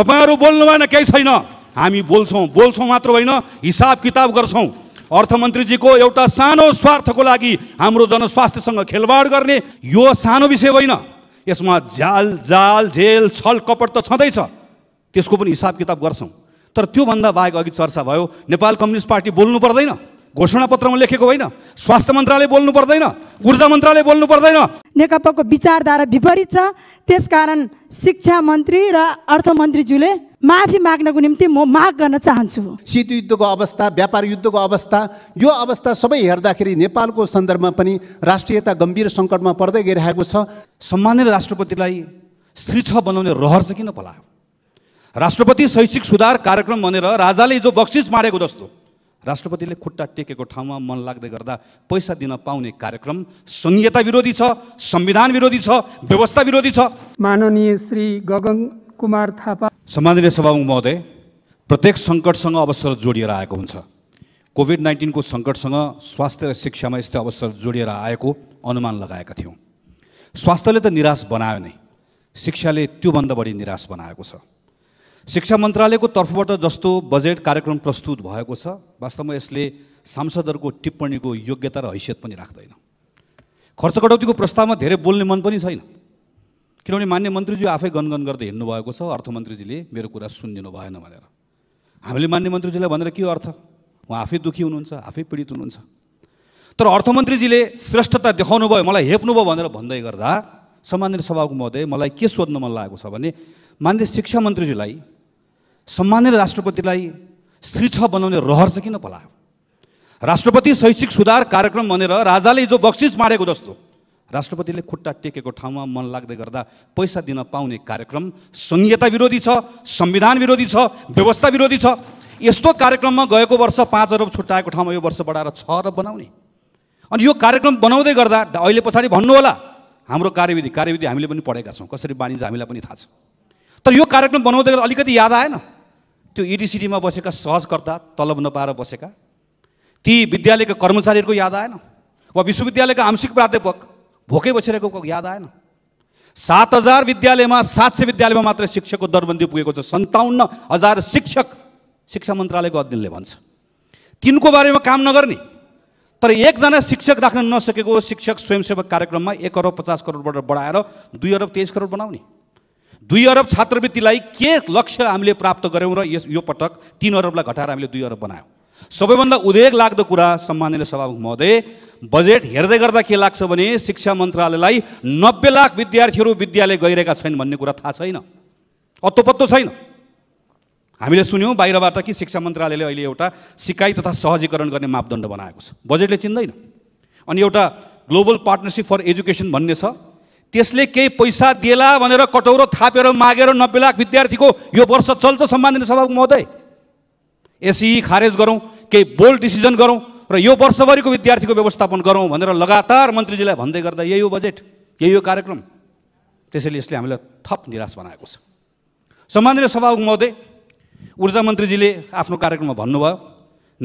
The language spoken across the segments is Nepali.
तपाईँहरू बोल्नु भएन केही छैन हामी बोल्छौँ बोल्छौँ मात्र होइन हिसाब किताब गर्छौँ अर्थमन्त्रीजीको एउटा सानो स्वार्थको लागि हाम्रो जनस्वास्थ्यसँग खेलवाड गर्ने यो सानो विषय होइन यसमा झाल जाल झेल छल कपट त छँदैछ त्यसको पनि हिसाब किताब गर्छौँ तर त्योभन्दा बाहेक अघि चर्चा भयो नेपाल कम्युनिस्ट पार्टी बोल्नु पर्दैन घोषणा पत्रमा लेखेको होइन स्वास्थ्य मन्त्रालय बोल्नु पर्दैन ऊर्जा मन्त्रालय बोल्नु पर्दैन नेकपाको विचारधारा विपरीत छ त्यसकारण शिक्षा मन्त्री र अर्थमन्त्रीज्यूले माफी माग्नको निम्ति म माग गर्न चाहन्छु शीत युद्धको अवस्था व्यापार युद्धको अवस्था यो अवस्था सबै हेर्दाखेरि नेपालको सन्दर्भमा पनि राष्ट्रियता गम्भीर सङ्कटमा पर्दै गइरहेको छ सम्मानित राष्ट्रपतिलाई स्त्री छ बनाउने रहर चाहिँ किन पला राष्ट्रपति शैक्षिक सुधार कार्यक्रम भनेर राजाले हिजो बक्सिस माडेको जस्तो राष्ट्रपतिले खुट्टा टेकेको ठाउँमा मन लाग्दै गर्दा पैसा दिन पाउने कार्यक्रम संहिता विरोधी छ संविधान विरोधी छ व्यवस्था विरोधी छ माननीय श्री गगन कुमार थापा सम्माननीय सभामुख महोदय प्रत्येक सङ्कटसँग अवसर जोडिएर आएको हुन्छ कोभिड नाइन्टिनको सङ्कटसँग स्वास्थ्य र शिक्षामा यस्तै अवसर जोडिएर आएको अनुमान लगाएका थियौँ स्वास्थ्यले त निराश बनायो नै शिक्षाले त्योभन्दा बढी निराश बनाएको छ शिक्षा मन्त्रालयको तर्फबाट जस्तो बजेट कार्यक्रम प्रस्तुत भएको छ वास्तवमा यसले सांसदहरूको टिप्पणीको योग्यता र हैसियत पनि राख्दैन खर्च कटौतीको प्रस्तावमा धेरै बोल्ने मन पनि छैन किनभने मान्य मन्त्रीज्यू आफै गनगन गर्दै हिँड्नुभएको छ अर्थमन्त्रीजीले मेरो कुरा सुनिदिनु भएन भनेर हामीले मान्य मन्त्रीजीलाई भनेर के अर्थ उहाँ आफै दुःखी हुनुहुन्छ आफै पीडित हुनुहुन्छ तर अर्थमन्त्रीजीले श्रेष्ठता देखाउनु भयो मलाई हेप्नु भयो भनेर भन्दै गर्दा सामान्य सभाको महोदय मलाई के सोध्न मन लागेको छ भने मान्य शिक्षा मन्त्रीजीलाई सम्मानित राष्ट्रपतिलाई स्त्री छ बनाउने रहर चाहिँ किन पलायो राष्ट्रपति शैक्षिक सुधार कार्यक्रम भनेर राजाले हिजो बक्सिस माडेको जस्तो राष्ट्रपतिले खुट्टा टेकेको ठाउँमा मन लाग्दै गर्दा पैसा दिन पाउने कार्यक्रम संहिता विरोधी छ संविधान विरोधी छ व्यवस्था विरोधी छ यस्तो कार्यक्रममा गएको वर्ष पाँच अरब छुट्याएको ठाउँमा यो वर्ष बढाएर छ अरब बनाउने अनि यो कार्यक्रम बनाउँदै गर्दा अहिले पछाडि भन्नुहोला हाम्रो कार्यविधि कार्यविधि हामीले पनि पढेका छौँ कसरी बाँडिन्छ हामीलाई पनि थाहा छ तर यो कार्यक्रम बनाउँदै गर्दा अलिकति याद आएन त्यो इडिसिडीमा e बसेका सहजकर्ता तलब नपाएर बसेका ती विद्यालयका कर्मचारीहरूको याद आएन वा विश्वविद्यालयका आंशिक प्राध्यापक भोकै बसिरहेको याद आएन सात हजार विद्यालयमा सात सय विद्यालयमा मात्र शिक्षकको दरबन्दी पुगेको छ सन्ताउन्न हजार शिक्षक शिक्षा मन्त्रालयको अध्ययनले भन्छ तिनको बारेमा काम नगर्ने तर एकजना शिक्षक राख्न नसकेको शिक्षक स्वयंसेवक कार्यक्रममा एक अरब पचास करोडबाट बढाएर दुई अरब तेइस करोड बनाउने दुई अरब छात्रवृत्तिलाई के लक्ष्य हामीले प्राप्त गऱ्यौँ र यस यो पटक तिन अरबलाई घटाएर हामीले दुई अरब बनायौँ सबैभन्दा उदेक लाग्दो कुरा सम्माननीय सभामुख महोदय बजेट हेर्दै गर्दा के लाग्छ भने शिक्षा मन्त्रालयलाई नब्बे लाख विद्यार्थीहरू विद्यालय गइरहेका छैन भन्ने कुरा थाहा छैन अत्तोपत्तो छैन हामीले सुन्यौँ बाहिरबाट कि शिक्षा मन्त्रालयले अहिले एउटा सिकाइ तथा सहजीकरण गर्ने मापदण्ड बनाएको छ बजेटले चिन्दैन अनि एउटा ग्लोबल पार्टनरसिप फर एजुकेसन भन्ने छ त्यसले केही पैसा दिएला भनेर कटौरो थापेर मागेर नब्बे लाख विद्यार्थीको यो वर्ष चल्छ सम्माननीय सभाको महोदय एसई खारेज गरौँ केही बोल्ड डिसिजन गरौँ र यो वर्षभरिको विद्यार्थीको व्यवस्थापन गरौँ भनेर लगातार मन्त्रीजीलाई भन्दै गर्दा यही हो बजेट यही हो कार्यक्रम त्यसैले यसले हामीलाई थप निराश बनाएको छ सम्माननीय सभामुख महोदय ऊर्जा मन्त्रीजीले आफ्नो कार्यक्रममा भन्नुभयो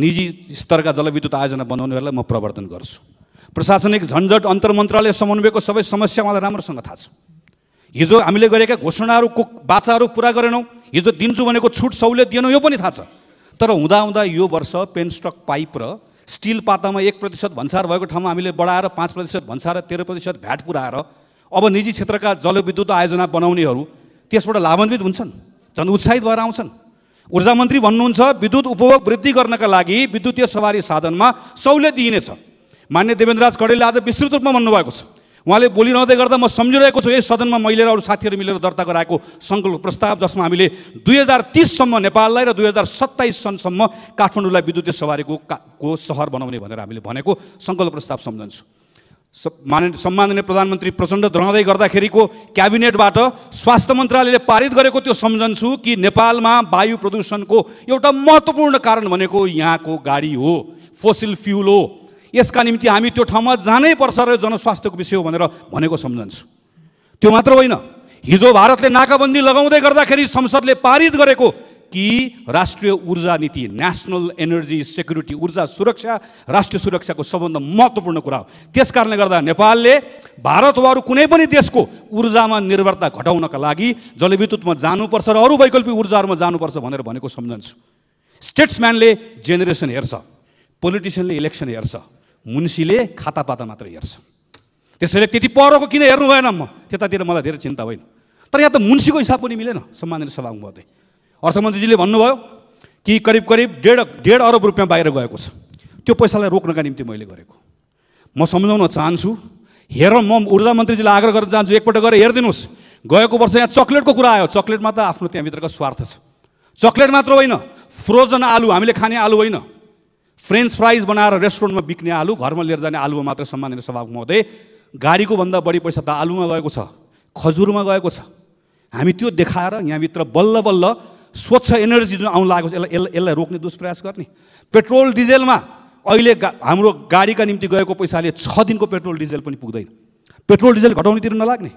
निजी स्तरका जलविद्युत आयोजना बनाउनेहरूलाई म प्रवर्तन गर्छु प्रशासनिक झन्झट अन्तर मन्त्रालय समन्वयको सबै समस्या उहाँलाई राम्रोसँग थाहा छ हिजो हामीले गरेका घोषणाहरू कुक बाचाहरू पुरा गरेनौँ हिजो दिन्छु भनेको छुट सहुलियत दिएनौँ यो पनि थाहा छ तर हुँदाहुँदा यो वर्ष पेनस्टक पाइप र स्टिल पातामा एक प्रतिशत भन्सार भएको ठाउँमा हामीले बढाएर पाँच प्रतिशत भन्सार तेह्र प्रतिशत भ्याट पुऱ्याएर अब निजी क्षेत्रका जलविद्युत आयोजना बनाउनेहरू त्यसबाट लाभान्वित हुन्छन् झन् उत्साहित भएर आउँछन् ऊर्जा मन्त्री भन्नुहुन्छ विद्युत उपभोग वृद्धि गर्नका लागि विद्युतीय सवारी साधनमा सहुलियत दिइनेछ मान्य देवेन्द्र राज कडेलले आज विस्तृत रूपमा भन्नुभएको छ उहाँले बोलिरहँदै गर्दा म सम्झिरहेको छु यस सदनमा मैले र अरू साथीहरू मिलेर दर्ता गराएको सङ्कल्प प्रस्ताव जसमा हामीले दुई हजार तिससम्म नेपाललाई र दुई हजार सत्ताइस सनसम्म काठमाडौँलाई विद्युतीय सवारीको काको को सहर बनाउने भनेर हामीले भनेको सङ्कल्प प्रस्ताव सम्झन्छु माननीय सम्माननीय प्रधानमन्त्री प्रचण्ड रहँदै गर्दाखेरिको क्याबिनेटबाट स्वास्थ्य मन्त्रालयले पारित गरेको त्यो सम्झन्छु कि नेपालमा वायु प्रदूषणको एउटा महत्त्वपूर्ण कारण भनेको यहाँको गाडी हो फोसिल फ्युल हो यसका निम्ति हामी त्यो ठाउँमा जानै पर्छ र जनस्वास्थ्यको विषय हो भनेर भनेको सम्झन्छु त्यो मात्र होइन हिजो भारतले नाकाबन्दी लगाउँदै गर्दाखेरि संसदले पारित गरेको कि राष्ट्रिय ऊर्जा नीति नेसनल एनर्जी सेक्युरिटी ऊर्जा सुरक्षा राष्ट्रिय सुरक्षाको सबभन्दा महत्त्वपूर्ण कुरा हो त्यस कारणले गर्दा नेपालले भारत वा अरू कुनै पनि देशको ऊर्जामा निर्भरता घटाउनका लागि जलविद्युतमा जानुपर्छ र अरू वैकल्पिक ऊर्जाहरूमा जानुपर्छ भनेर भनेको सम्झन्छु स्टेट्सम्यानले जेनेरेसन हेर्छ पोलिटिसियनले इलेक्सन हेर्छ मुन्सीले खाता पाता मात्र हेर्छ त्यसैले त्यति परको किन हेर्नु भएन म त्यतातिर मलाई धेरै चिन्ता होइन तर यहाँ त मुन्सीको हिसाब पनि मिलेन सम्मानित सभामुख महोदय अर्थमन्त्रीजीले भन्नुभयो कि करिब करिब डेढ डेढ अरब रुपियाँ बाहिर गएको छ त्यो पैसालाई रोक्नका निम्ति मैले गरेको म सम्झाउन चाहन्छु हेर म ऊर्जा मन्त्रीजीलाई आग्रह गर्न चाहन्छु एकपल्ट गएर हेरिदिनुहोस् गएको वर्ष यहाँ चक्लेटको कुरा आयो चक्लेटमा त आफ्नो त्यहाँभित्रको स्वार्थ छ चक्लेट मात्र होइन फ्रोजन आलु हामीले खाने आलु होइन फ्रेन्च फ्राइज बनाएर रेस्टुरेन्टमा बिक्ने आलु घरमा लिएर जाने आलुमा मात्र सम्मानित सभा महोदय गाडीको भन्दा बढी पैसा त आलुमा गएको छ खजुरमा गएको छ हामी त्यो देखाएर यहाँभित्र बल्ल बल्ल स्वच्छ एनर्जी जुन आउनु लागेको छ यसलाई यसलाई रोक्ने दुष्प्रयास गर्ने पेट्रोल डिजेलमा अहिले गा हाम्रो गाडीका निम्ति गएको पैसाले छ दिनको पेट्रोल डिजेल पनि पुग्दैन पेट्रोल डिजेल घटाउनेतिर नलाग्ने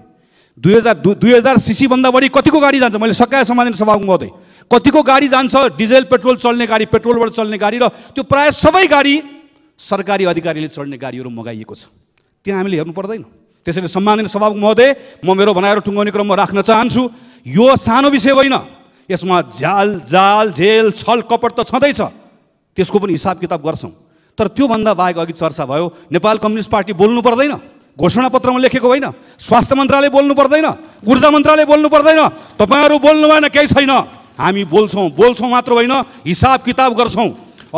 दुई हजार दुई हजार सिसीभन्दा बढी कतिको गाडी जान्छ मैले सकाए सम्मानित सभाको महोदय कतिको गाडी जान्छ डिजेल पेट्रोल चल्ने गाडी पेट्रोलबाट चल्ने गाडी र त्यो प्रायः सबै गाडी सरकारी अधिकारीले चढ्ने गाडीहरू मगाइएको छ त्यहाँ हामीले हेर्नु पर्दैन त्यसैले सम्माननीय सभामुख महोदय म मेरो बनाएर टुङ्गाउने क्रममा राख्न चाहन्छु यो सानो विषय होइन यसमा झाल जाल झेल छल कपट त छँदैछ त्यसको पनि हिसाब किताब गर्छौँ तर त्योभन्दा बाहेक अघि चर्चा भयो नेपाल कम्युनिस्ट पार्टी बोल्नु पर्दैन घोषणापत्रमा लेखेको होइन स्वास्थ्य मन्त्रालय बोल्नु पर्दैन ऊर्जा मन्त्रालय बोल्नु पर्दैन तपाईँहरू बोल्नु भएन केही छैन हामी बोल्छौँ बोल्छौँ मात्र होइन हिसाब किताब गर्छौँ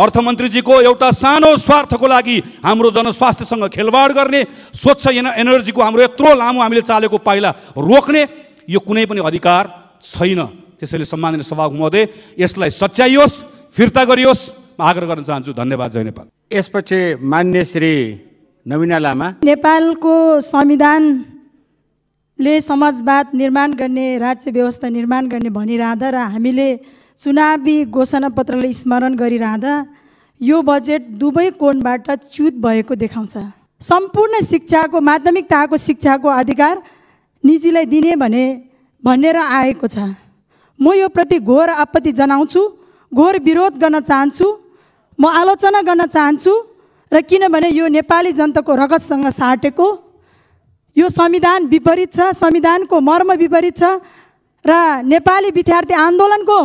अर्थमन्त्रीजीको एउटा सानो स्वार्थको लागि हाम्रो जनस्वास्थ्यसँग खेलवाड गर्ने स्वच्छ एनर्जीको हाम्रो यत्रो लामो हामीले चालेको पाइला रोक्ने यो कुनै पनि अधिकार छैन त्यसैले सम्मानित सभाको महोदय यसलाई सच्याइयोस् फिर्ता गरियोस् आग्रह गर्न चाहन्छु धन्यवाद जय नेपाल यसपछि मान्य श्री नवीना लामा नेपालको संविधान ले समाजवाद निर्माण गर्ने राज्य व्यवस्था निर्माण गर्ने भनिरहँदा र हामीले चुनावी घोषणा पत्रलाई स्मरण गरिरहँदा यो बजेट दुवै कोणबाट च्युत भएको देखाउँछ सम्पूर्ण शिक्षाको माध्यमिक तहको शिक्षाको अधिकार निजीलाई दिने भने भनेर आएको छ म यो प्रति घोर आपत्ति जनाउँछु घोर विरोध गर्न चाहन्छु म आलोचना गर्न चाहन्छु र किनभने यो नेपाली जनताको रगतसँग साटेको यो संविधान विपरीत छ संविधानको मर्म विपरीत छ र नेपाली विद्यार्थी आन्दोलनको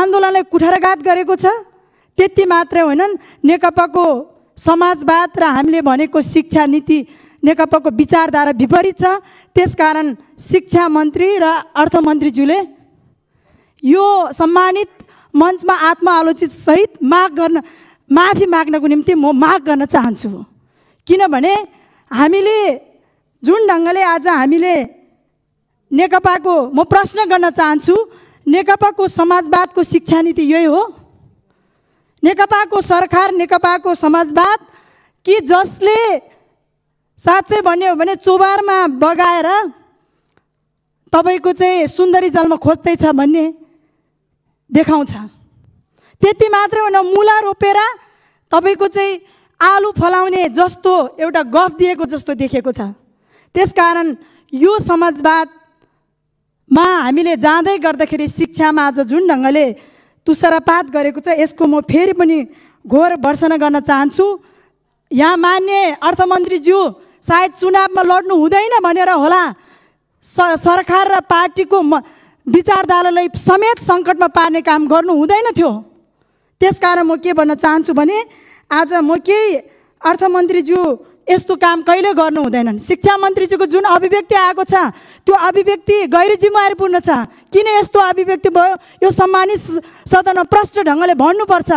आन्दोलनलाई कुठाराघात गरेको छ त्यति मात्रै होइनन् नेकपाको समाजवाद र हामीले भनेको शिक्षा नीति नेकपाको विचारधारा विपरीत छ त्यसकारण शिक्षा मन्त्री र अर्थमन्त्रीज्यूले यो सम्मानित मञ्चमा आत्मआलोचित सहित माग गर्न माफी माग्नको निम्ति म माग गर्न चाहन्छु किनभने हामीले जुन ढङ्गले आज हामीले नेकपाको म प्रश्न गर्न चाहन्छु नेकपाको समाजवादको शिक्षा नीति यही हो नेकपाको सरकार नेकपाको समाजवाद कि जसले साँच्चै भन्यो भने चोबारमा बगाएर तपाईँको चाहिँ सुन्दरी जलमा खोज्दैछ भन्ने देखाउँछ त्यति मात्रै होइन मुला रोपेर तपाईँको चाहिँ आलु फलाउने जस्तो एउटा गफ दिएको जस्तो देखेको छ त्यसकारण यो समाजवादमा हामीले जाँदै गर्दाखेरि शिक्षामा आज जुन ढङ्गले तुसरापात गरेको छ यसको म फेरि पनि घोर भर्सना गर्न चाहन्छु यहाँ मान्य अर्थमन्त्रीज्यू सायद चुनावमा लड्नु हुँदैन भनेर होला स सरकार र पार्टीको म विचारधारालाई समेत सङ्कटमा पार्ने काम गर्नु हुँदैन थियो त्यसकारण म के भन्न चाहन्छु भने आज म केही अर्थमन्त्रीज्यू यस्तो काम कहिले गर्नु हुँदैनन् शिक्षा मन्त्रीज्यूको जुन अभिव्यक्ति आएको छ त्यो अभिव्यक्ति गैर जिम्मेवारीपूर्ण छ किन यस्तो अभिव्यक्ति भयो यो सम्मानित सदनमा प्रष्ट ढङ्गले भन्नुपर्छ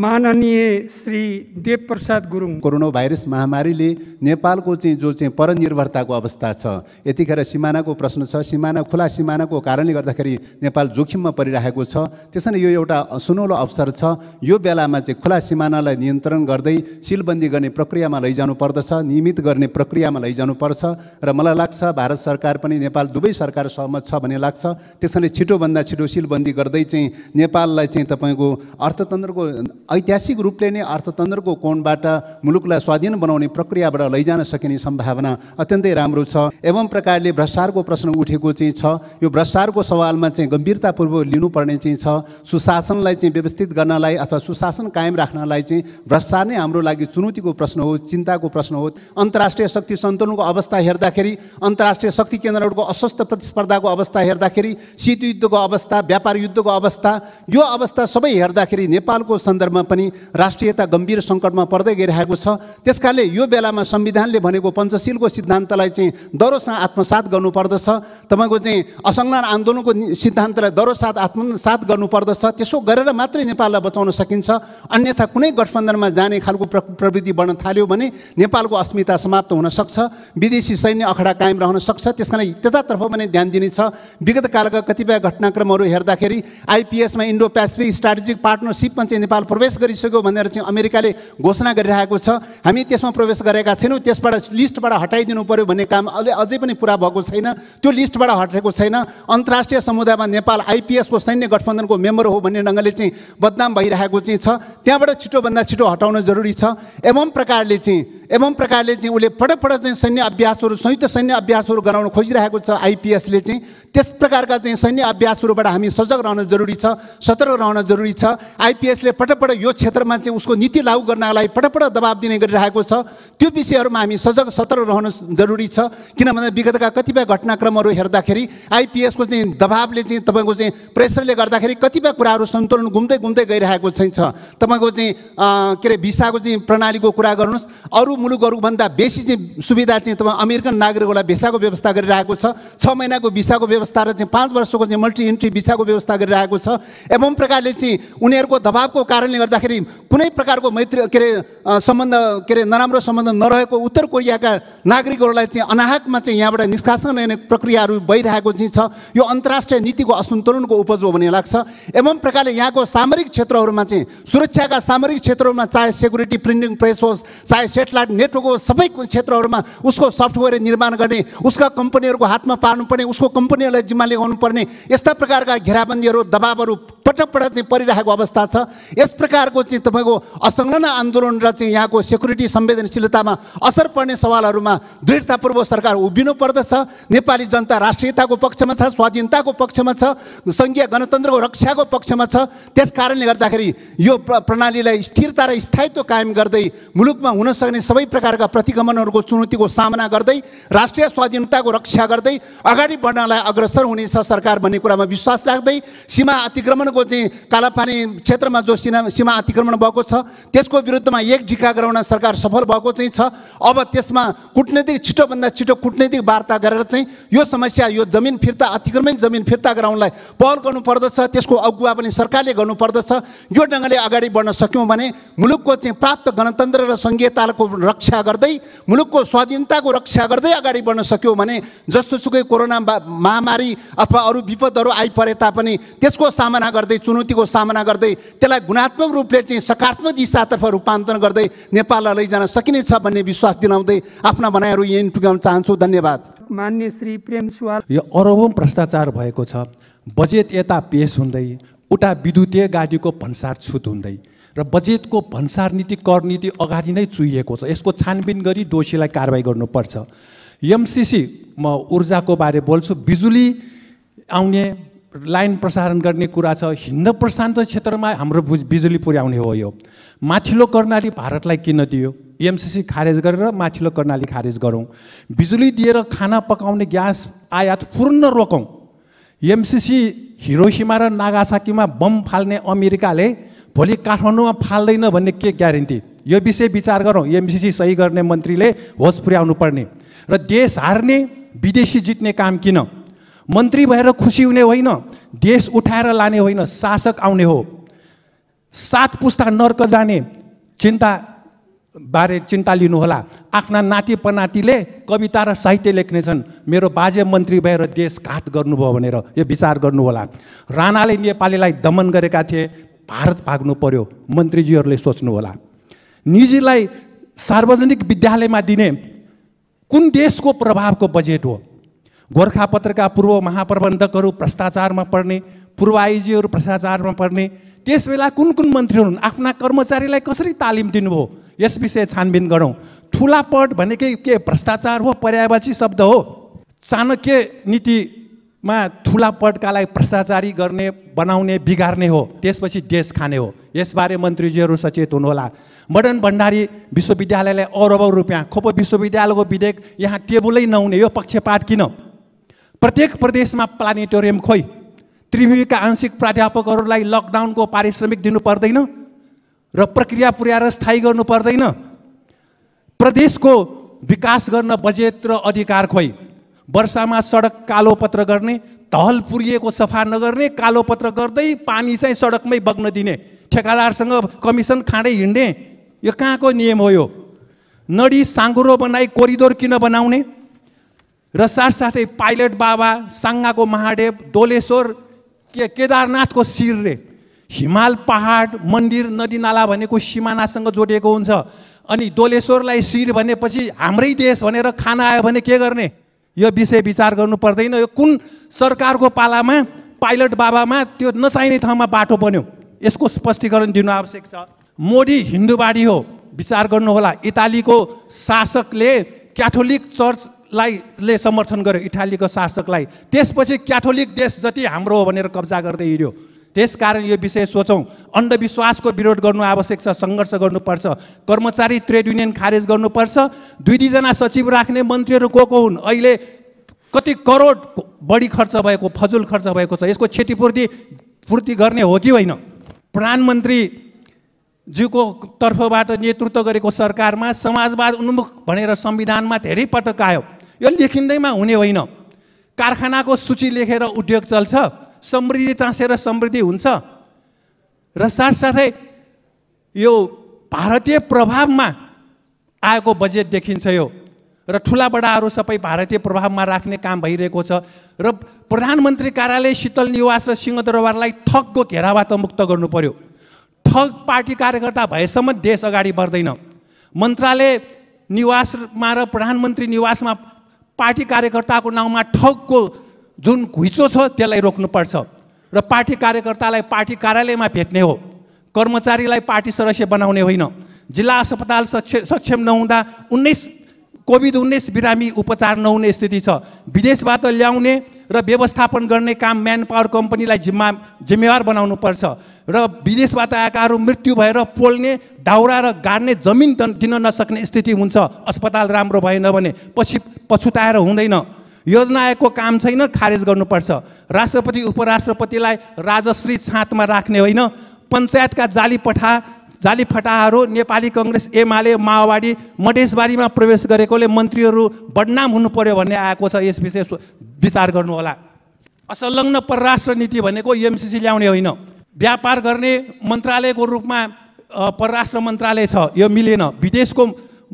माननीय श्री देवप्रसाद गुरुङ कोरोना भाइरस महामारीले नेपालको चाहिँ जो चाहिँ परनिर्भरताको अवस्था छ यतिखेर सिमानाको प्रश्न छ सिमाना खुला सिमानाको कारणले गर्दाखेरि नेपाल जोखिममा परिरहेको छ त्यसैले यो एउटा सुनौलो अवसर छ यो बेलामा चाहिँ खुला सिमानालाई नियन्त्रण गर्दै सिलबन्दी गर्ने प्रक्रियामा लैजानु पर्दछ नियमित गर्ने प्रक्रियामा लैजानु पर्छ र मलाई लाग्छ भारत सरकार पनि नेपाल दुवै सरकार सहमत छ भन्ने लाग्छ त्यसैले छिटोभन्दा छिटो सिलबन्दी गर्दै चाहिँ नेपाललाई चाहिँ तपाईँको अर्थतन्त्रको ऐतिहासिक रूपले नै अर्थतन्त्रको कोणबाट मुलुकलाई स्वाधीन बनाउने प्रक्रियाबाट लैजान सकिने सम्भावना अत्यन्तै राम्रो छ एवं प्रकारले भ्रष्टारको प्रश्न उठेको चाहिँ छ यो भ्रष्टारको सवालमा चाहिँ गम्भीरतापूर्वक लिनुपर्ने चाहिँ छ सुशासनलाई चाहिँ व्यवस्थित गर्नलाई अथवा सुशासन कायम राख्नलाई चाहिँ भ्रष्टार नै हाम्रो लागि चुनौतीको प्रश्न हो चिन्ताको प्रश्न हो अन्तर्राष्ट्रिय शक्ति सन्तुलनको अवस्था हेर्दाखेरि अन्तर्राष्ट्रिय शक्ति केन्द्रहरूको अस्वस्थ प्रतिस्पर्धाको अवस्था हेर्दाखेरि शीत युद्धको अवस्था व्यापार युद्धको अवस्था यो अवस्था सबै हेर्दाखेरि नेपालको सन्दर्भ सन्दर्भमा पनि राष्ट्रियता गम्भीर सङ्कटमा पर्दै गइरहेको छ त्यसकारणले यो बेलामा संविधानले भनेको पञ्चशीलको सिद्धान्तलाई चाहिँ दरोसँग आत्मसात गर्नुपर्दछ तपाईँको चाहिँ असङ्गलान आन्दोलनको सिद्धान्तलाई दरोसाथ आत्मसात गर्नुपर्दछ त्यसो गरेर मात्रै नेपाललाई बचाउन सकिन्छ अन्यथा कुनै गठबन्धनमा जाने खालको प्र प्रवृत्ति बढ्न थाल्यो भने नेपालको अस्मिता समाप्त हुन सक्छ विदेशी सैन्य अखडा कायम रहन सक्छ त्यस कारण त्यतातर्फ पनि ध्यान दिनेछ विगत कालका कतिपय घटनाक्रमहरू हेर्दाखेरि आइपिएसमा इन्डो पेसिफिक स्ट्राटेजिक पार्टनरसिपमा चाहिँ नेपाल प्रवेश प्रवेश गरिसक्यो भनेर चाहिँ अमेरिकाले घोषणा गरिरहेको छ हामी त्यसमा प्रवेश गरेका छैनौँ त्यसबाट लिस्टबाट हटाइदिनु पऱ्यो भन्ने काम अहिले अझै पनि पुरा भएको छैन त्यो लिस्टबाट हटेको छैन अन्तर्राष्ट्रिय समुदायमा नेपाल आइपिएसको सैन्य गठबन्धनको मेम्बर हो भन्ने ढङ्गले चाहिँ बदनाम भइरहेको चाहिँ छ त्यहाँबाट छिटोभन्दा छिटो हटाउन जरुरी छ एवं प्रकारले चाहिँ एवं प्रकारले चाहिँ उसले पटक पटक चाहिँ सैन्य अभ्यासहरू संयुक्त सैन्य अभ्यासहरू गराउन खोजिरहेको छ आइपिएसले चाहिँ त्यस प्रकारका चाहिँ सैन्य अभ्यासहरूबाट हामी सजग रहन जरुरी छ सतर्क रहन जरुरी छ आइपिएसले पटक पटक यो क्षेत्रमा चाहिँ उसको नीति लागू गर्नका लागि पटक दबाब दिने गरिरहेको छ त्यो विषयहरूमा हामी सजग सतर्क रहनु जरुरी छ किनभने विगतका कतिपय घटनाक्रमहरू हेर्दाखेरि आइपिएसको चाहिँ दबावले चाहिँ तपाईँको चाहिँ प्रेसरले गर्दाखेरि कतिपय कुराहरू सन्तुलन घुम्दै घुम्दै गइरहेको चाहिँ छ तपाईँको चाहिँ के अरे भिसाको चाहिँ प्रणालीको कुरा गर्नुहोस् अरू मुलुकहरूभन्दा बेसी चाहिँ सुविधा चाहिँ तपाईँ अमेरिकन नागरिकहरूलाई भिसाको व्यवस्था गरिरहेको छ छ महिनाको भिसाको व्यवस्था र चाहिँ पाँच वर्षको चाहिँ मल्टी इन्ट्री भिसाको व्यवस्था गरिरहेको छ एवं प्रकारले चाहिँ उनीहरूको दबावको कारणले गर्दाखेरि कुनै प्रकारको मैत्री के अरे सम्बन्ध के अरे नराम्रो सम्बन्ध नरहेको उत्तर कोरियाका नागरिकहरूलाई चाहिँ अनाहकमा चाहिँ यहाँबाट निष्कासन लिने प्रक्रियाहरू भइरहेको चाहिँ छ यो अन्तर्राष्ट्रिय नीतिको असन्तुलनको उपज हो भन्ने लाग्छ एवं प्रकारले यहाँको सामरिक क्षेत्रहरूमा चाहिँ सुरक्षाका सामरिक क्षेत्रहरूमा चाहे सेक्युरिटी प्रिन्टिङ प्रेस होस् चाहे सेटेलाइट नेटवर्क होस् सबै क्षेत्रहरूमा उसको सफ्टवेयर निर्माण गर्ने उसका कम्पनीहरूको हातमा पार्नुपर्ने उसको कम्पनीहरूलाई जिम्मा पर्ने यस्ता प्रकारका घेराबन्दीहरू दबावहरू पटक पटक चाहिँ परिरहेको अवस्था छ यस प्रकारको चाहिँ तपाईँको असंलग्न आन्दोलन र चाहिँ यहाँको सेक्युरिटी संवेदनशीलतामा असर पर्ने सवालहरूमा दृढतापूर्वक सरकार उभिनु पर्दछ नेपाली जनता राष्ट्रियताको पक्षमा छ स्वाधीनताको पक्षमा छ सङ्घीय गणतन्त्रको रक्षाको पक्षमा छ त्यस कारणले गर्दाखेरि यो प्रणालीलाई स्थिरता र स्थायित्व कायम गर्दै मुलुकमा हुन सक्ने सबै प्रकारका प्रतिगमनहरूको चुनौतीको सामना गर्दै राष्ट्रिय स्वाधीनताको रक्षा गर्दै अगाडि बढ्नलाई अग्रसर हुनेछ सरकार भन्ने कुरामा विश्वास राख्दै सीमा अतिक्रमणको तपाईँको चाहिँ कालापानी क्षेत्रमा जो सीमा सीमा अतिक्रमण भएको छ त्यसको विरुद्धमा एक ढिका गराउन सरकार सफल भएको चाहिँ छ अब त्यसमा कुटनैतिक छिटोभन्दा छिटो कुटनैतिक वार्ता गरेर चाहिँ यो समस्या यो जमिन फिर्ता अतिक्रमण जमिन फिर्ता गराउनलाई पहल गर्नुपर्दछ त्यसको अगुवा पनि सरकारले गर्नुपर्दछ यो ढङ्गले अगाडि बढ्न सक्यौँ भने मुलुकको चाहिँ प्राप्त गणतन्त्र र सङ्घीयताको रक्षा गर्दै मुलुकको स्वाधीनताको रक्षा गर्दै अगाडि बढ्न सक्यौँ भने जस्तोसुकै कोरोना महामारी अथवा अरू विपदहरू आइपरे तापनि त्यसको सामना गर्दै चुनौतीको सामना गर्दै त्यसलाई गुणात्मक रूपले चाहिँ सकारात्मक दिशातर्फ रूपान्तरण गर्दै नेपाललाई लैजान सकिनेछ भन्ने विश्वास दिलाउँदै आफ्ना भनाइहरू यहीँ टुगाउन चाहन्छु धन्यवाद मान्य श्री प्रेम सुवाल यो अरबौँ भ्रष्टाचार भएको छ बजेट यता पेस हुँदै उता विद्युतीय गाडीको भन्सार छुट हुँदै र बजेटको भन्सार नीति कर नीति अगाडि नै चुइएको छ यसको छानबिन गरी दोषीलाई कारवाही गर्नुपर्छ एमसिसी म ऊर्जाको बारे बोल्छु बिजुली आउने लाइन प्रसारण गर्ने कुरा छ हिन्द प्रशान्त क्षेत्रमा हाम्रो बिजुली पुर्याउने हो यो माथिल्लो कर्णाली भारतलाई किन दियो एमसिसी खारेज गरेर माथिल्लो कर्णाली खारेज गरौँ बिजुली दिएर खाना पकाउने ग्यास आयात पूर्ण रोकौँ एमसिसी हिरोसीमा र नागासाकीमा बम फाल्ने अमेरिकाले भोलि काठमाडौँमा फाल्दैन भन्ने के ग्यारेन्टी यो विषय विचार गरौँ एमसिसी सही गर्ने मन्त्रीले होस पुर्याउनु पर्ने र देश हार्ने विदेशी जित्ने काम किन मन्त्री भएर खुसी हुने होइन देश उठाएर लाने होइन शासक आउने हो सात पुस्ता नर्क जाने चिन्ता बारे चिन्ता लिनुहोला आफ्ना नाति पनातिले कविता र साहित्य लेख्नेछन् मेरो बाजे मन्त्री भएर देश घात गर्नुभयो भनेर यो विचार गर्नुहोला राणाले नेपालीलाई दमन गरेका थिए भारत भाग्नु पर्यो मन्त्रीजीहरूले सोच्नुहोला निजीलाई सार्वजनिक विद्यालयमा दिने कुन देशको प्रभावको बजेट हो गोर्खापत्रका पूर्व महाप्रबन्धकहरू भ्रष्टाचारमा पर्ने आइजीहरू भ्रष्टाचारमा पर्ने त्यस बेला कुन कुन मन्त्रीहरू हुन् आफ्ना कर्मचारीलाई कसरी तालिम दिनुभयो यस विषय छानबिन गरौँ ठुलापट भनेकै के भ्रष्टाचार हो पर्यायवाची शब्द हो चाणक्य नीतिमा ठुलापटकालाई भ्रष्टाचारी गर्ने बनाउने बिगार्ने हो त्यसपछि देश खाने हो यसबारे मन्त्रीजीहरू सचेत हुनुहोला मदन भण्डारी विश्वविद्यालयलाई अरबौँ रुपियाँ खोप विश्वविद्यालयको विधेयक यहाँ टेबुलै नहुने यो पक्षपात किन प्रत्येक प्रदेशमा प्लानेटोरियम खोइ त्रिभुवीका आंशिक प्राध्यापकहरूलाई लकडाउनको पारिश्रमिक दिनु पर्दैन र प्रक्रिया पुर्याएर स्थायी गर्नु पर्दैन प्रदेशको विकास गर्न बजेट र अधिकार खोइ वर्षामा सडक कालो पत्र गर्ने तहल पुरिएको सफा नगर्ने कालो पत्र गर्दै पानी चाहिँ सडकमै बग्न दिने ठेकादारसँग कमिसन खाँदै हिँड्ने यो कहाँको नियम हो यो नडी साँगुरो बनाई कोरिडोर किन बनाउने र साथसाथै पाइलट बाबा साङ्गाको महादेव डोलेश्वर के केदारनाथको शिर रे हिमाल पहाड मन्दिर नदीनाला भनेको सिमानासँग जोडिएको हुन्छ अनि डोलेश्वरलाई शिर भनेपछि हाम्रै देश भनेर खाना आयो भने के गर्ने यो विषय विचार गर्नु पर्दैन यो कुन सरकारको पालामा पाइलट बाबामा त्यो नचाहिने ठाउँमा बाटो बन्यो यसको स्पष्टीकरण दिनु आवश्यक छ मोदी हिन्दूवादी हो विचार गर्नुहोला इटालीको शासकले क्याथोलिक चर्च लाई समर्थन गर्यो इटालीको शासकलाई त्यसपछि क्याथोलिक देश जति हाम्रो हो भनेर कब्जा गर्दै हिँड्यो त्यसकारण यो विषय सोचौँ अन्धविश्वासको विरोध गर्नु आवश्यक छ सङ्घर्ष गर्नुपर्छ कर्मचारी ट्रेड युनियन खारेज गर्नुपर्छ दुई दुईजना सचिव राख्ने मन्त्रीहरू को को हुन् अहिले कति करोड बढी खर्च भएको फजुल खर्च भएको छ यसको क्षतिपूर्ति पूर्ति गर्ने हो कि होइन प्रधानमन्त्री जीको तर्फबाट नेतृत्व गरेको सरकारमा समाजवाद उन्मुख भनेर संविधानमा धेरै पटक आयो यो लेखिँदैमा हुने होइन कारखानाको सूची लेखेर उद्योग चल्छ समृद्धि टाँसेर समृद्धि हुन्छ र साथसाथै यो भारतीय प्रभावमा आएको बजेट देखिन्छ यो र ठुला बडाहरू सबै भारतीय प्रभावमा राख्ने काम भइरहेको छ र प्रधानमन्त्री कार्यालय शीतल निवास र सिंहदरबारलाई ठगको घेराबाट मुक्त गर्नु पर्यो ठग पार्टी कार्यकर्ता भएसम्म देश अगाडि बढ्दैन मन्त्रालय निवासमा र प्रधानमन्त्री निवासमा पार्टी कार्यकर्ताको नाउँमा ठगको जुन घुइचो छ त्यसलाई रोक्नुपर्छ र पार्टी कार्यकर्तालाई पार्टी कार्यालयमा भेट्ने हो कर्मचारीलाई पार्टी सदस्य बनाउने होइन जिल्ला अस्पताल सक्षम सक्षम नहुँदा उन्नाइस कोभिड उन्नाइस बिरामी उपचार नहुने स्थिति छ विदेशबाट ल्याउने र व्यवस्थापन गर्ने काम म्यान पावर कम्पनीलाई जिम्मा जिम्मेवार बनाउनुपर्छ र विदेशबाट आएकाहरू मृत्यु भएर पोल्ने दाउरा र गाड्ने जमिन दिन नसक्ने स्थिति हुन्छ अस्पताल राम्रो भएन भने पछि पछुताएर हुँदैन योजना आएको काम छैन खारेज गर्नुपर्छ राष्ट्रपति उपराष्ट्रपतिलाई राजश्री छाँतमा राख्ने होइन पञ्चायतका जाली पठा जाली फटाहरू नेपाली कङ्ग्रेस एमाले माओवादी मधेसबारीमा प्रवेश गरेकोले मन्त्रीहरू बदनाम हुनु पर्यो भन्ने आएको छ यस विषय विचार गर्नुहोला असंलग्न परराष्ट्र नीति भनेको एमसिसी ल्याउने होइन व्यापार गर्ने मन्त्रालयको रूपमा परराष्ट्र मन्त्रालय छ यो मिलेन विदेशको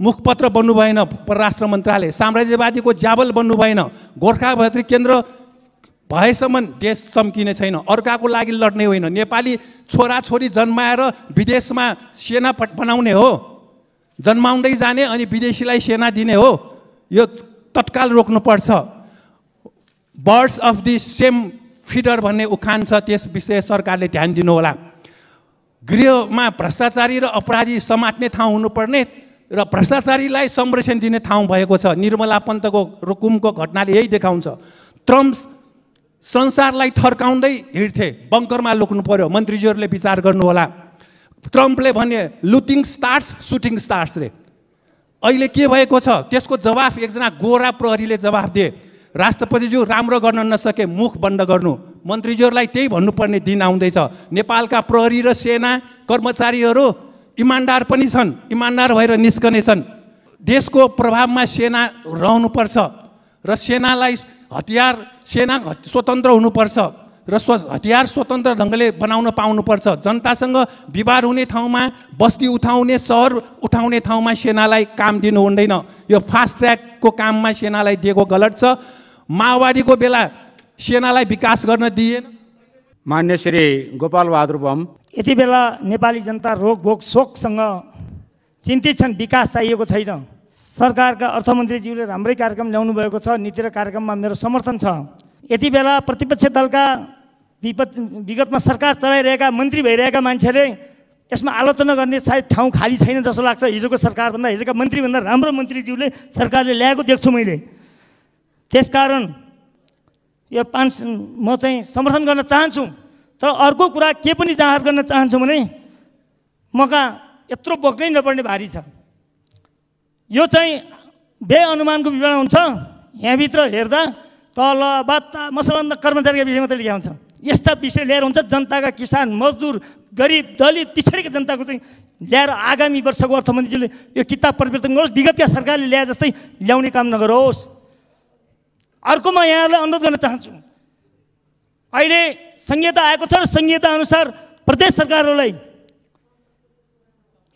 मुखपत्र बन्नु भएन परराष्ट्र मन्त्रालय साम्राज्यवादीको ज्याबल बन्नु भएन गोर्खा भत्री केन्द्र भएसम्म देश चम्किने छैन अर्काको लागि लड्ने होइन नेपाली छोराछोरी जन्माएर विदेशमा सेना बनाउने हो जन्माउँदै जाने अनि विदेशीलाई सेना दिने हो यो तत्काल रोक्नुपर्छ birds of the same feather भन्ने उखान छ त्यस विषय सरकारले ध्यान दिनुहोला गृहमा भ्रष्टाचारी र अपराधी समात्ने ठाउँ हुनुपर्ने र भ्रष्टाचारीलाई संरक्षण दिने ठाउँ भएको छ निर्मला पन्तको रुकुमको घटनाले यही देखाउँछ ट्रम्प संसारलाई थर्काउँदै हिँड्थे बङ्करमा लुक्नु पर्यो मन्त्रीज्यूहरूले विचार गर्नुहोला ट्रम्पले भने लुटिङ स्टार्स सुटिङ स्टार्स रे अहिले के भएको छ त्यसको जवाफ एकजना गोरा प्रहरीले जवाफ दिए राष्ट्रपतिज्यू राम्रो गर्न नसके मुख बन्द गर्नु मन्त्रीज्यूहरूलाई त्यही भन्नुपर्ने दिन आउँदैछ नेपालका प्रहरी र सेना कर्मचारीहरू इमान्दार पनि छन् इमान्दार भएर छन् देशको प्रभावमा सेना रहनुपर्छ र सेनालाई हतियार सेना स्वतन्त्र हुनुपर्छ र स्व हतियार स्वतन्त्र ढङ्गले बनाउन पाउनुपर्छ जनतासँग विवाद हुने ठाउँमा बस्ती उठाउने सहर उठाउने ठाउँमा सेनालाई काम दिनु हुँदैन यो फास्ट ट्र्याकको काममा सेनालाई दिएको गलत छ माओवादीको बेला सेनालाई विकास गर्न दिएन मान्य श्री गोपाल बहादुर बम यति बेला नेपाली जनता रोग रोगभोग शोकसँग चिन्तित छन् विकास चाहिएको छैन सरकारका अर्थमन्त्रीज्यूले राम्रै कार्यक्रम ल्याउनु भएको छ नीति र कार्यक्रममा मेरो समर्थन छ यति बेला प्रतिपक्ष दलका विपत् विगतमा सरकार चलाइरहेका मन्त्री भइरहेका मान्छेले यसमा आलोचना गर्ने सायद ठाउँ खाली छैन जस्तो लाग्छ हिजोको सरकारभन्दा हिजोका मन्त्रीभन्दा राम्रो मन्त्रीज्यूले सरकारले ल्याएको देख्छु मैले त्यसकारण यो पाँच म चाहिँ समर्थन गर्न चाहन्छु तर अर्को कुरा के पनि जाहार गर्न चाहन्छु भने मका यत्रो बोक्नै नपर्ने भारी छ यो चाहिँ अनुमानको विवरण हुन्छ यहाँभित्र हेर्दा तल बात्ता मसलन्द कर्मचारीका विषय मात्रै लेखा हुन्छ यस्ता विषय लिएर हुन्छ जनताका किसान मजदुर गरिब दलित पिछडिका जनताको चाहिँ ल्याएर आगामी वर्षको अर्थमन्त्रीजीले यो किताब परिवर्तन गरोस् विगतका सरकारले ल्याए जस्तै ल्याउने काम नगरोस् अर्को म यहाँहरूलाई अनुरोध गर्न चाहन्छु अहिले संहिता आएको छ र संहिताअनुसार प्रदेश सरकारहरूलाई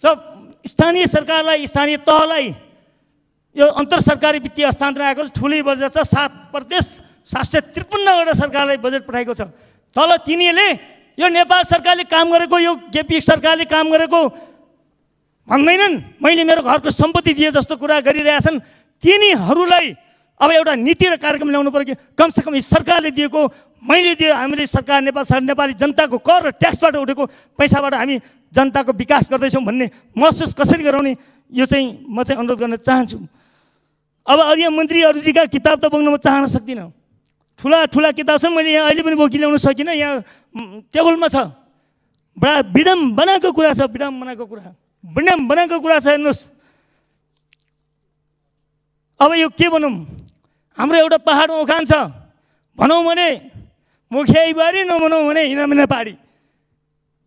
र स्थानीय सरकारलाई स्थानीय तहलाई यो अन्तर सरकारी वित्तीय हस्तान्तरण आएको छ ठुलै बजेट छ सात प्रदेश सात सय त्रिपन्नवटा सरकारलाई बजेट पठाएको छ तल तिनीहरूले यो नेपाल सरकारले काम गरेको यो केपी सरकारले काम गरेको भन्दैनन् मैले मेरो घरको सम्पत्ति दिए जस्तो कुरा गरिरहेछन् तिनीहरूलाई अब एउटा नीति र कार्यक्रम ल्याउनु पऱ्यो कि कमसेकम सरकारले दिएको मैले दिए हामीले सरकार नेपाल सरकार नेपाली जनताको कर र ट्याक्सबाट उठेको पैसाबाट हामी जनताको विकास गर्दैछौँ भन्ने महसुस कसरी गराउने यो चाहिँ म चाहिँ अनुरोध गर्न चाहन्छु अब अहिले मन्त्रीहरूजीका किताब त बोक्न म चाहन सक्दिनँ ठुला ठुला किताब छ मैले यहाँ अहिले पनि बोकी ल्याउन सकिनँ यहाँ टेबलमा छ बडा बनाएको कुरा छ बनाएको कुरा बनाएको कुरा छ हेर्नुहोस् अब यो के भनौँ हाम्रो एउटा पाहाडमा उखान छ भनौँ भने मुखियाईबारी नभनौँ भने हिनामिना पारी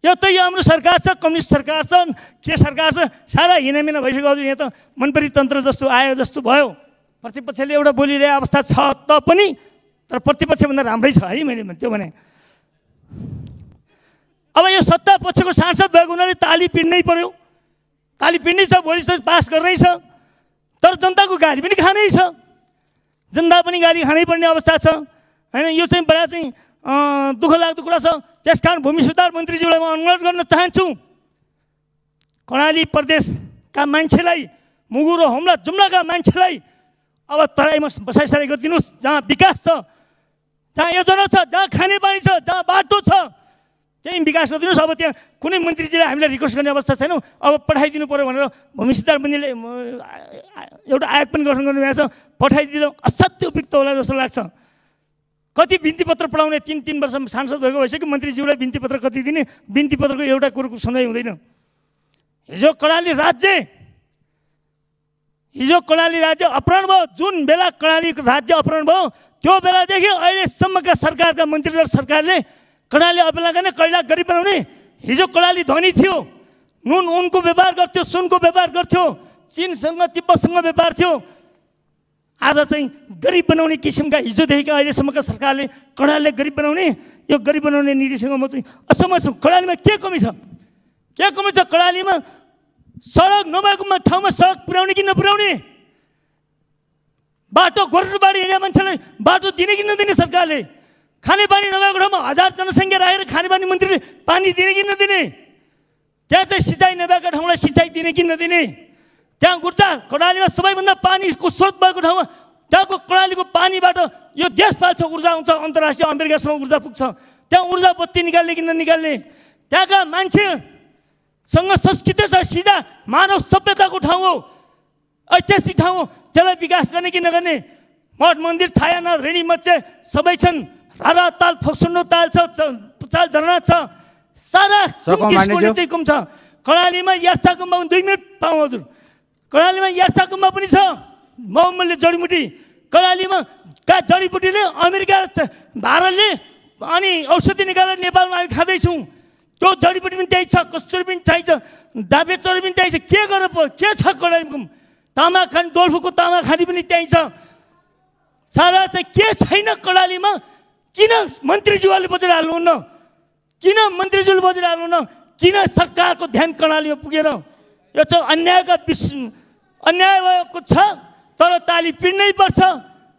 यो त यो हाम्रो सरकार छ कम्युनिस्ट सरकार छ के सरकार छ सारा हिनामिना भइसक्यो हजुर यहाँ त मनपरी तन्त्र जस्तो आयो जस्तो भयो प्रतिपक्षले एउटा बोलिरहे अवस्था छ त पनि तर प्रतिपक्षभन्दा राम्रै छ है मैले त्यो भने अब यो सत्ता पक्षको सांसद भएको हुनाले ताली पिँड्नै पर्यो ताली पिँड्नै छ भोलि पास गर्नै छ तर जनताको गाली पनि खानै छ जनता पनि गाली खानै पर्ने अवस्था छ होइन यो चाहिँ बडा चाहिँ दुःख लाग्दो कुरा छ त्यस कारण भूमि सुधार मन्त्रीज्यूलाई म अनुरोध गर्न चाहन्छु कर्णाली प्रदेशका मान्छेलाई मुगु र हुम्ला जुम्लाका मान्छेलाई अब तराईमा बसाइसराई गरिदिनुहोस् जहाँ विकास छ जहाँ योजना छ जहाँ खानेपानी छ जहाँ बाटो छ त्यहीँ विकास गरिदिनुहोस् अब त्यहाँ कुनै मन्त्रीजीलाई हामीलाई रिक्वेस्ट गर्ने अवस्था छैनौँ अब पठाइदिनु पऱ्यो भनेर भूमि सुधार मन्त्रीले एउटा आयोग पनि गठन गर्नुभएको छ पठाइदिँदा असाध्य उपयुक्त होला जस्तो लाग्छ कति बिन्ती पत्र पढाउने तिन तिन वर्ष सांसद भएको भइसक्यो मन्त्रीज्यूलाई पत्र कति दिने बिन्ती पत्रको एउटा कुरोको सुनाइ हुँदैन हिजो कडाली राज्य हिजो कर्णाली राज्य अपहरण भयो जुन बेला कर्णाली राज्य अपहरण भयो त्यो बेलादेखि अहिलेसम्मका सरकारका मन्त्री र सरकारले कडाले गर्ने कडालाई गरिब बनाउने हिजो कडाली धनी थियो नुन उनको व्यवहार गर्थ्यो सुनको व्यवहार गर्थ्यो चिनसँग तिब्बतसँग व्यापार थियो आज चाहिँ गरिब बनाउने किसिमका हिजोदेखिका अहिलेसम्मका सरकारले कडाले गरिब बनाउने यो गरिब बनाउने नीतिसँग म चाहिँ असहमत छु कडालीमा के कमी छ के कमी छ कडालीमा सडक नभएकोमा ठाउँमा सडक पुर्याउने कि नपुर्याउने बाटो गोरुबारी हिँड्ने मान्छेलाई बाटो दिने कि नदिने सरकारले खानेपानी नभएको ठाउँमा हजार जनसङ्ख्या राखेर खानेपानी मन्त्रीले पानी दिने कि नदिने त्यहाँ चाहिँ सिँचाइ नभएको ठाउँलाई सिँचाइ दिने कि नदिने त्यहाँ गुर्जा कर्णालीमा सबैभन्दा पानीको स्रोत भएको ठाउँमा त्यहाँको कर्णालीको पानीबाट यो देश फाल्छ ऊर्जा आउँछ अन्तर्राष्ट्रिय अमेरिकासम्म ऊर्जा पुग्छ त्यहाँ ऊर्जा बत्ती निकाल्ने कि ननिकाल्ने त्यहाँका मान्छेसँग संस्कृति छ सिधा मानव सभ्यताको ठाउँ हो ऐतिहासिक ठाउँ हो त्यसलाई विकास गर्ने कि नगर्ने मठ मन्दिर छायानाथ रेणी मच्चे सबै छन् धारा ताल फोक्सुन्डो ताल छ ताल झरना छ सारा किसिमको चाहिँ कुम छ कर्णालीमा यर्सा गुम्बा पनि दुई मिनट पाउँ हजुर कर्णालीमा यर्सा गुम्बा पनि छ मोहम्मदले जडीबुटी कर्णालीमा जडीबुटीले अमेरिका भारतले अनि औषधि निकालेर नेपालमा हामी खाँदैछौँ त्यो जडीबुटी पनि त्यही छ कस्तुरी पनि चाहिन्छ दाबे चोरी पनि त्यही छ के गर्नु पर्यो के छ कर्णालीको तामा खाने डोल्फोको तामा खाने पनि त्यहीँ छ सारा चाहिँ के छैन कर्णालीमा किन मन्त्रीज्यूहरूले बजेट हाल्नुहुन्न किन मन्त्रीज्यूले बजेट हाल्नुहुन्न किन सरकारको ध्यान कर्णालीमा पुगेर यो चाहिँ अन्यायका विष अन्याय भएको छ तर ताली पिड्नै पर्छ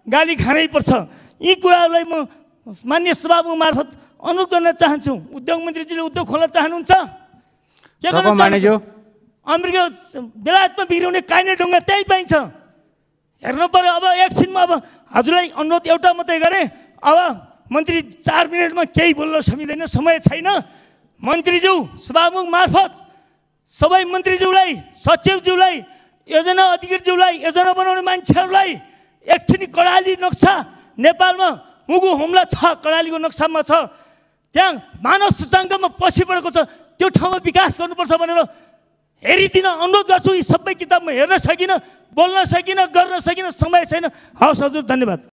गाली खानै पर्छ यी कुराहरूलाई म मान्य सभामुख मार्फत अनुरोध गर्न चाहन्छु उद्योग मन्त्रीजीले उद्योग खोल्न चाहनुहुन्छ के अमेरिका बेलायतमा बिग्राउने काइने ढुङ्गा त्यहीँ पाइन्छ हेर्नु पऱ्यो अब एकछिनमा अब हजुरलाई अनुरोध एउटा मात्रै गरेँ अब मन्त्री चार मिनटमा केही बोल्न सकिँदैन समय छैन मन्त्रीज्यू सभामुख मार्फत सबै मन्त्रीज्यूलाई सचिवज्यूलाई योजना अधिकारीज्यूलाई योजना बनाउने मान्छेहरूलाई एकछिन कडाली नक्सा नेपालमा मुगु हुम्ला छ कडालीको नक्सामा छ त्यहाँ मानव सूचाङ्कमा पछि परेको छ त्यो ठाउँमा विकास गर्नुपर्छ भनेर हेरिदिन अनुरोध गर्छु यी सबै किताबमा हेर्न सकिनँ बोल्न सकिनँ गर्न सकिनँ समय छैन हवस् हजुर धन्यवाद